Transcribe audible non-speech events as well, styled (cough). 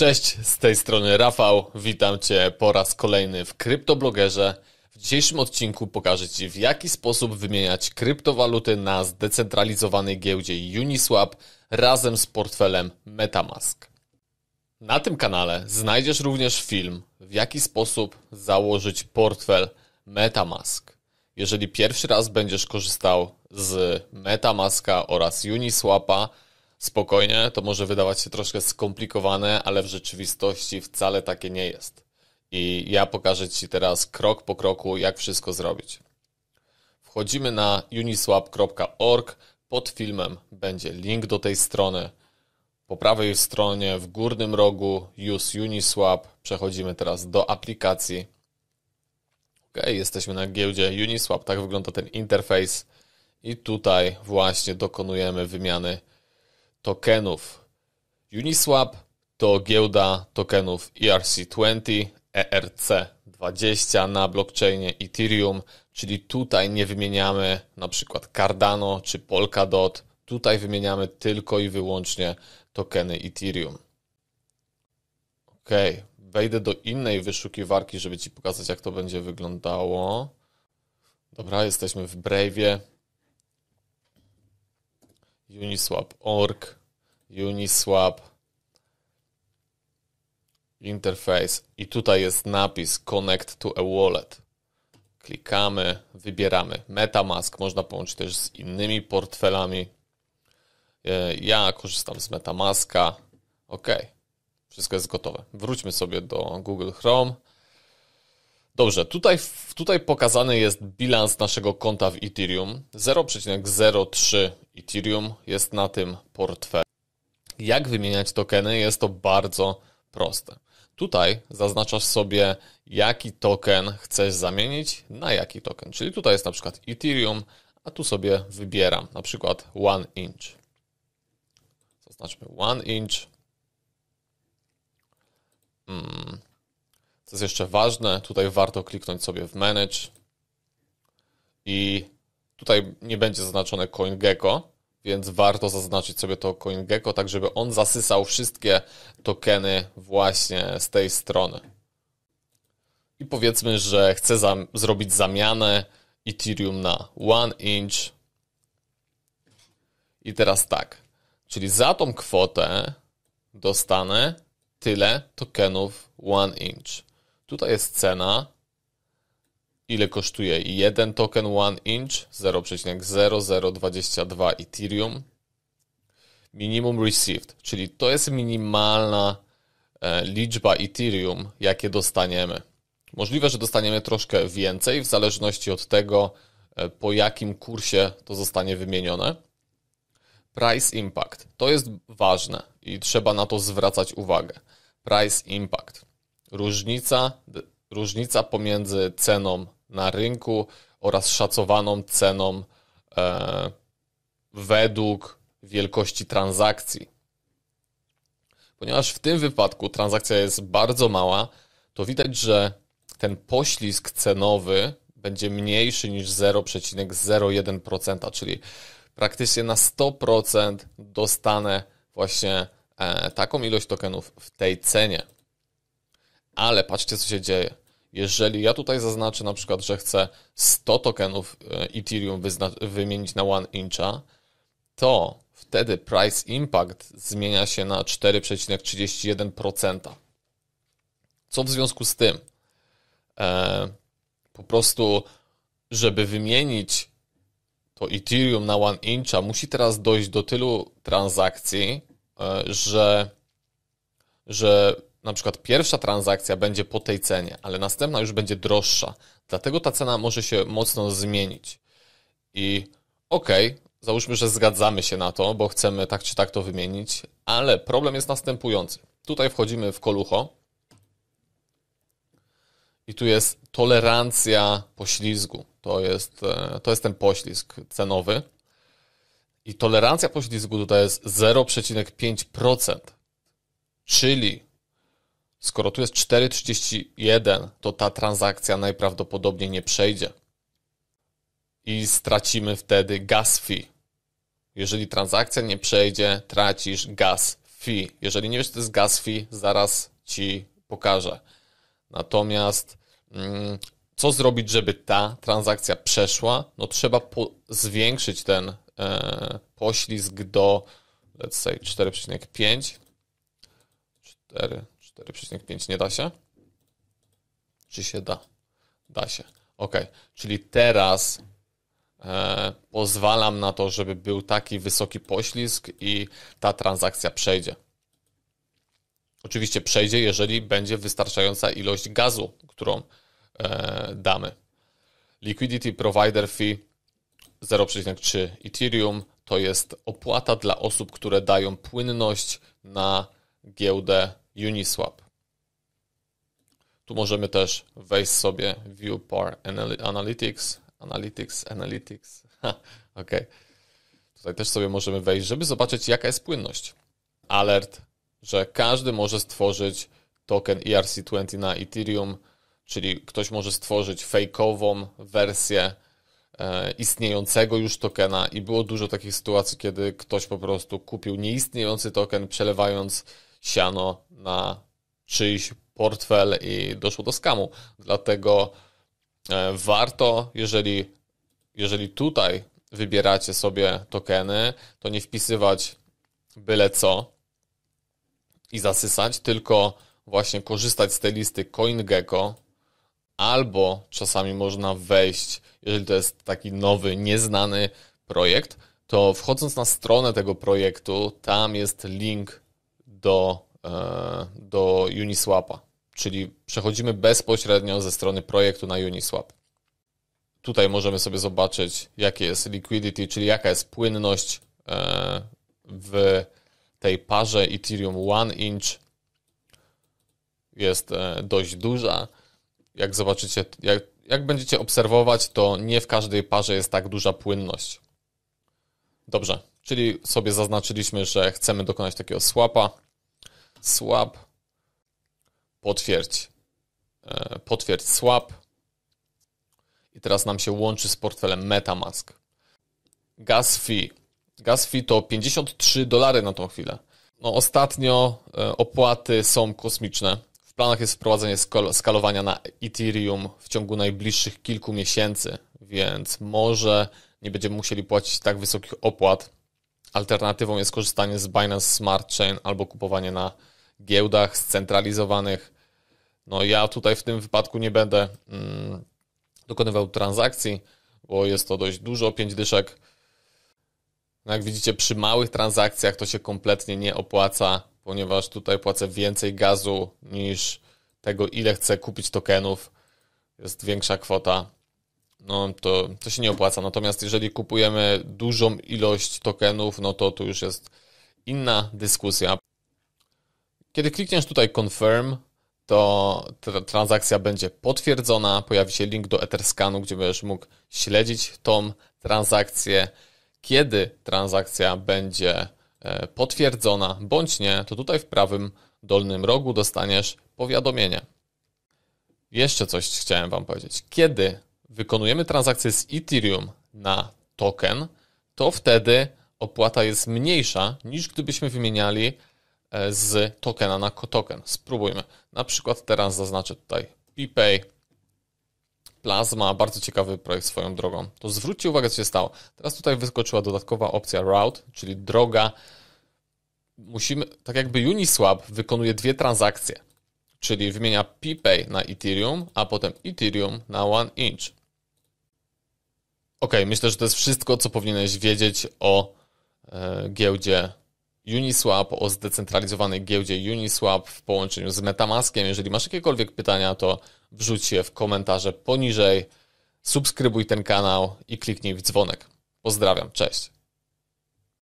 Cześć, z tej strony Rafał. Witam Cię po raz kolejny w Kryptoblogerze. W dzisiejszym odcinku pokażę Ci, w jaki sposób wymieniać kryptowaluty na zdecentralizowanej giełdzie Uniswap razem z portfelem MetaMask. Na tym kanale znajdziesz również film, w jaki sposób założyć portfel MetaMask. Jeżeli pierwszy raz będziesz korzystał z MetaMaska oraz Uniswapa, spokojnie, to może wydawać się troszkę skomplikowane, ale w rzeczywistości wcale takie nie jest. I ja pokażę Ci teraz krok po kroku, jak wszystko zrobić. Wchodzimy na uniswap.org. Pod filmem będzie link do tej strony. Po prawej stronie w górnym rogu Use Uniswap. Przechodzimy teraz do aplikacji. Ok, jesteśmy na giełdzie Uniswap. Tak wygląda ten interfejs. I tutaj właśnie dokonujemy wymiany tokenów. Uniswap to giełda tokenów ERC20, ERC20 na blockchainie Ethereum, czyli tutaj nie wymieniamy na przykład Cardano czy Polkadot, tutaj wymieniamy tylko i wyłącznie tokeny Ethereum. Ok, wejdę do innej wyszukiwarki, żeby Ci pokazać jak to będzie wyglądało. Dobra, jesteśmy w Brave'ie. Uniswap.org, Uniswap, interface i tutaj jest napis Connect to a Wallet. Klikamy, wybieramy MetaMask, można połączyć też z innymi portfelami. E, ja korzystam z MetaMaska. OK, wszystko jest gotowe. Wróćmy sobie do Google Chrome. Dobrze, tutaj, tutaj pokazany jest bilans naszego konta w Ethereum. 0,03 Ethereum jest na tym portfelu. Jak wymieniać tokeny? Jest to bardzo proste. Tutaj zaznaczasz sobie, jaki token chcesz zamienić na jaki token. Czyli tutaj jest na przykład Ethereum, a tu sobie wybieram na przykład 1 inch. Zaznaczmy 1 inch. Hmm. Co jest jeszcze ważne, tutaj warto kliknąć sobie w Manage i tutaj nie będzie zaznaczone CoinGecko, więc warto zaznaczyć sobie to CoinGecko, tak żeby on zasysał wszystkie tokeny właśnie z tej strony. I powiedzmy, że chcę zrobić zamianę Ethereum na 1 inch. I teraz tak, czyli za tą kwotę dostanę tyle tokenów 1 inch. Tutaj jest cena, ile kosztuje jeden token 1 inch 0,0022 Ethereum. Minimum received, czyli to jest minimalna e, liczba Ethereum, jakie dostaniemy. Możliwe, że dostaniemy troszkę więcej, w zależności od tego, e, po jakim kursie to zostanie wymienione. Price impact to jest ważne i trzeba na to zwracać uwagę. Price impact. Różnica, różnica pomiędzy ceną na rynku oraz szacowaną ceną e, według wielkości transakcji. Ponieważ w tym wypadku transakcja jest bardzo mała, to widać, że ten poślizg cenowy będzie mniejszy niż 0,01%, czyli praktycznie na 100% dostanę właśnie e, taką ilość tokenów w tej cenie. Ale patrzcie, co się dzieje. Jeżeli ja tutaj zaznaczę na przykład, że chcę 100 tokenów e, Ethereum wymienić na 1 Incha, to wtedy price impact zmienia się na 4,31%. Co w związku z tym? E, po prostu, żeby wymienić to Ethereum na 1 Incha, musi teraz dojść do tylu transakcji, e, że, że na przykład pierwsza transakcja będzie po tej cenie, ale następna już będzie droższa. Dlatego ta cena może się mocno zmienić. I okej, okay, załóżmy, że zgadzamy się na to, bo chcemy tak czy tak to wymienić, ale problem jest następujący. Tutaj wchodzimy w kolucho i tu jest tolerancja poślizgu. To jest, e, to jest ten poślizg cenowy. I tolerancja poślizgu tutaj jest 0,5%. Czyli Skoro tu jest 4,31, to ta transakcja najprawdopodobniej nie przejdzie. I stracimy wtedy gas fee. Jeżeli transakcja nie przejdzie, tracisz gas fee. Jeżeli nie wiesz, co to jest gas fee, zaraz ci pokażę. Natomiast mm, co zrobić, żeby ta transakcja przeszła? No trzeba zwiększyć ten e, poślizg do let's say 4,5. 4 4,5 nie da się? Czy się da? Da się. Ok, czyli teraz e, pozwalam na to, żeby był taki wysoki poślizg i ta transakcja przejdzie. Oczywiście przejdzie, jeżeli będzie wystarczająca ilość gazu, którą e, damy. Liquidity Provider Fee 0,3 Ethereum to jest opłata dla osób, które dają płynność na giełdę Uniswap. Tu możemy też wejść sobie View Par Analytics, Analytics, Analytics. (laughs) Ha, ok. Tutaj też sobie możemy wejść, żeby zobaczyć, jaka jest płynność. Alert, że każdy może stworzyć token ERC20 na Ethereum, czyli ktoś może stworzyć fejkową wersję e, istniejącego już tokena i było dużo takich sytuacji, kiedy ktoś po prostu kupił nieistniejący token, przelewając siano na czyjś portfel i doszło do skamu. Dlatego e, warto, jeżeli, jeżeli tutaj wybieracie sobie tokeny, to nie wpisywać byle co i zasysać, tylko właśnie korzystać z tej listy CoinGecko albo czasami można wejść, jeżeli to jest taki nowy, nieznany projekt, to wchodząc na stronę tego projektu, tam jest link do, e, do Uniswapa, czyli przechodzimy bezpośrednio ze strony projektu na Uniswap. Tutaj możemy sobie zobaczyć, jakie jest liquidity, czyli jaka jest płynność e, w tej parze Ethereum 1 inch. Jest e, dość duża. Jak zobaczycie, jak, jak będziecie obserwować, to nie w każdej parze jest tak duża płynność. Dobrze, czyli sobie zaznaczyliśmy, że chcemy dokonać takiego swapa swap, potwierdź, e, potwierdź swap i teraz nam się łączy z portfelem MetaMask. Gas fee. Gas fee to 53 dolary na tą chwilę. No ostatnio e, opłaty są kosmiczne. W planach jest wprowadzenie skalowania na Ethereum w ciągu najbliższych kilku miesięcy, więc może nie będziemy musieli płacić tak wysokich opłat. Alternatywą jest korzystanie z Binance Smart Chain albo kupowanie na giełdach scentralizowanych. No ja tutaj w tym wypadku nie będę mm, dokonywał transakcji, bo jest to dość dużo, 5 dyszek. No jak widzicie, przy małych transakcjach to się kompletnie nie opłaca, ponieważ tutaj płacę więcej gazu niż tego, ile chcę kupić tokenów. Jest większa kwota, no to, to się nie opłaca. Natomiast jeżeli kupujemy dużą ilość tokenów, no to tu już jest inna dyskusja. Kiedy klikniesz tutaj Confirm, to transakcja będzie potwierdzona, pojawi się link do Etherscanu, gdzie będziesz mógł śledzić tą transakcję. Kiedy transakcja będzie e, potwierdzona bądź nie, to tutaj w prawym dolnym rogu dostaniesz powiadomienie. Jeszcze coś chciałem Wam powiedzieć. Kiedy wykonujemy transakcję z Ethereum na token, to wtedy opłata jest mniejsza niż gdybyśmy wymieniali E, z tokena na token. Spróbujmy. Na przykład teraz zaznaczę tutaj PPay Plasma, bardzo ciekawy projekt swoją drogą. To zwróćcie uwagę, co się stało. Teraz tutaj wyskoczyła dodatkowa opcja route, czyli droga. Musimy, tak jakby Uniswap wykonuje dwie transakcje, czyli wymienia PPay na Ethereum, a potem Ethereum na One Inch. Ok, myślę, że to jest wszystko, co powinieneś wiedzieć o e, giełdzie Uniswap, o zdecentralizowanej giełdzie Uniswap w połączeniu z Metamaskiem. Jeżeli masz jakiekolwiek pytania, to wrzuć je w komentarze poniżej, subskrybuj ten kanał i kliknij w dzwonek. Pozdrawiam, cześć.